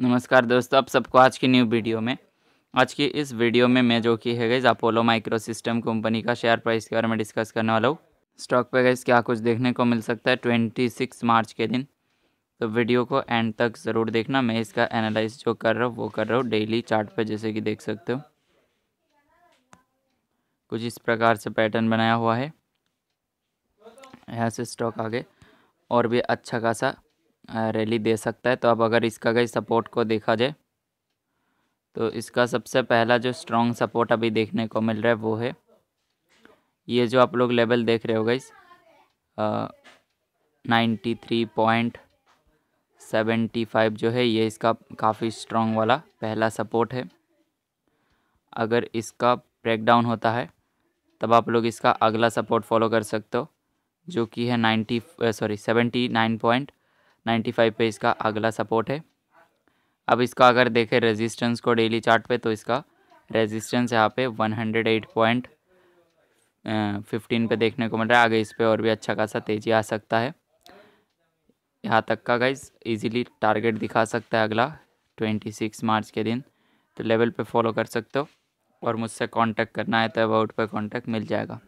नमस्कार दोस्तों आप सबको आज की न्यू वीडियो में आज की इस वीडियो में मैं जो की है गई अपोलो माइक्रो सिस्टम कंपनी का शेयर प्राइस के बारे में डिस्कस करने वाला हूँ स्टॉक पे गई क्या कुछ देखने को मिल सकता है ट्वेंटी सिक्स मार्च के दिन तो वीडियो को एंड तक ज़रूर देखना मैं इसका एनालाइज जो कर रहा हूँ वो कर रहा हूँ डेली चार्ट जैसे कि देख सकते हो कुछ इस प्रकार से पैटर्न बनाया हुआ है यहाँ से स्टॉक आगे और भी अच्छा खासा रैली दे सकता है तो अब अगर इसका गई सपोर्ट को देखा जाए तो इसका सबसे पहला जो स्ट्रॉन्ग सपोर्ट अभी देखने को मिल रहा है वो है ये जो आप लोग लेवल देख रहे हो गई ninety three point seventy five जो है ये इसका काफ़ी स्ट्रॉन्ग वाला पहला सपोर्ट है अगर इसका ब्रेकडाउन होता है तब आप लोग इसका अगला सपोर्ट फॉलो कर सकते हो जो कि है ninety sorry seventy nine point 95 पे इसका अगला सपोर्ट है अब इसका अगर देखें रेजिस्टेंस को डेली चार्ट पे तो इसका रेजिस्टेंस यहाँ पे 108.15 पे देखने को मिल रहा है आगे इस पर और भी अच्छा खासा तेज़ी आ सकता है यहाँ तक का गाइज इजीली टारगेट दिखा सकता है अगला 26 मार्च के दिन तो लेवल पे फॉलो कर सकते हो और मुझसे कांटेक्ट करना है तो अबाउट पर कॉन्टैक्ट मिल जाएगा